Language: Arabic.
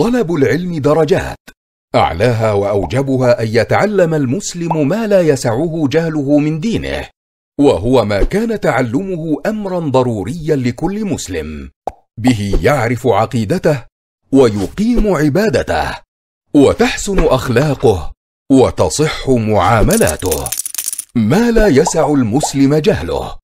طلب العلم درجات اعلاها واوجبها ان يتعلم المسلم ما لا يسعه جهله من دينه وهو ما كان تعلمه امرا ضروريا لكل مسلم به يعرف عقيدته ويقيم عبادته وتحسن اخلاقه وتصح معاملاته ما لا يسع المسلم جهله